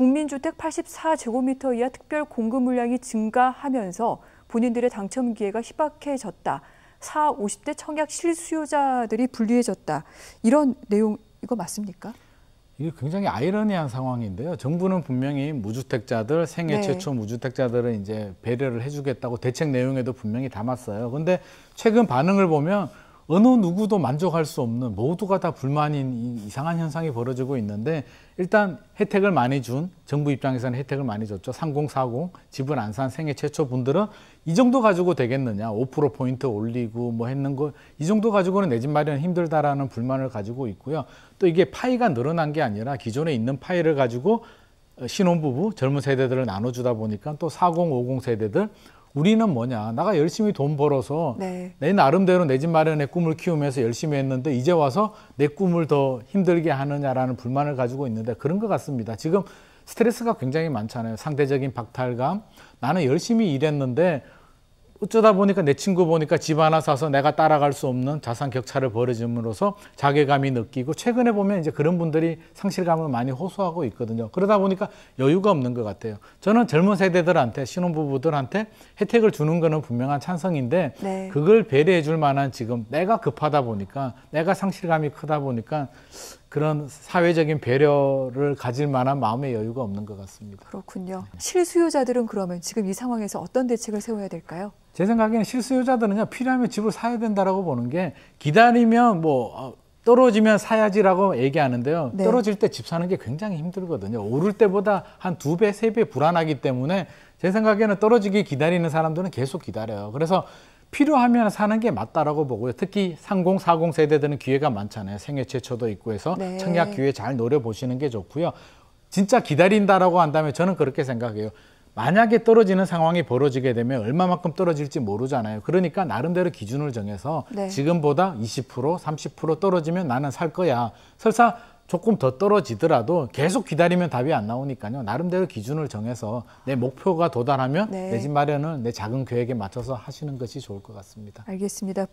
국민주택 84제곱미터 이하 특별 공급 물량이 증가하면서 본인들의 당첨 기회가 희박해졌다. 4, 50대 청약 실수요자들이 불리해졌다. 이런 내용 이거 맞습니까? 이게 굉장히 아이러니한 상황인데요. 정부는 분명히 무주택자들 생애 네. 최초 무주택자들은 이제 배려를 해주겠다고 대책 내용에도 분명히 담았어요. 근데 최근 반응을 보면 어느 누구도 만족할 수 없는 모두가 다 불만인 이상한 현상이 벌어지고 있는데 일단 혜택을 많이 준 정부 입장에서는 혜택을 많이 줬죠. 3040 집을 안 산 생애 최초 분들은 이 정도 가지고 되겠느냐. 5% 포인트 올리고 뭐 했는 거 이 정도 가지고는 내 집 마련 힘들다라는 불만을 가지고 있고요. 또 이게 파이가 늘어난 게 아니라 기존에 있는 파이를 가지고 신혼부부 젊은 세대들을 나눠주다 보니까 또 4050 세대들 우리는 뭐냐 나가 열심히 돈 벌어서 네. 내 나름대로 내 집 마련의 꿈을 키우면서 열심히 했는데 이제 와서 내 꿈을 더 힘들게 하느냐라는 불만을 가지고 있는데 그런 것 같습니다. 지금 스트레스가 굉장히 많잖아요. 상대적인 박탈감. 나는 열심히 일했는데 어쩌다 보니까 내 친구 보니까 집 하나 사서 내가 따라갈 수 없는 자산 격차를 벌어짐으로써 자괴감이 느끼고 최근에 보면 이제 그런 분들이 상실감을 많이 호소하고 있거든요. 그러다 보니까 여유가 없는 것 같아요. 저는 젊은 세대들한테 신혼부부들한테 혜택을 주는 거는 분명한 찬성인데 네. 그걸 배려해 줄 만한 지금 내가 급하다 보니까 내가 상실감이 크다 보니까 그런 사회적인 배려를 가질 만한 마음의 여유가 없는 것 같습니다. 그렇군요. 실수요자들은 그러면 지금 이 상황에서 어떤 대책을 세워야 될까요? 제 생각에는 실수요자들은 그 필요하면 집을 사야 된다라고 보는 게 기다리면 뭐 어, 떨어지면 사야지라고 얘기하는데요. 네. 떨어질 때 집 사는 게 굉장히 힘들거든요. 오를 때보다 한 두 배, 세 배 불안하기 때문에 제 생각에는 떨어지기 기다리는 사람들은 계속 기다려요. 그래서 필요하면 사는 게 맞다라고 보고요. 특히 30, 40 세대들은 기회가 많잖아요. 생애 최초도 있고 해서 네. 청약 기회 잘 노려보시는 게 좋고요. 진짜 기다린다라고 한다면 저는 그렇게 생각해요. 만약에 떨어지는 상황이 벌어지게 되면 얼마만큼 떨어질지 모르잖아요. 그러니까 나름대로 기준을 정해서 네. 지금보다 20%, 30% 떨어지면 나는 살 거야. 설사 조금 더 떨어지더라도 계속 기다리면 답이 안 나오니까요. 나름대로 기준을 정해서 내 목표가 도달하면 네. 내집 마련은내 작은 계획에 맞춰서 하시는 것이 좋을 것 같습니다. 알겠습니다.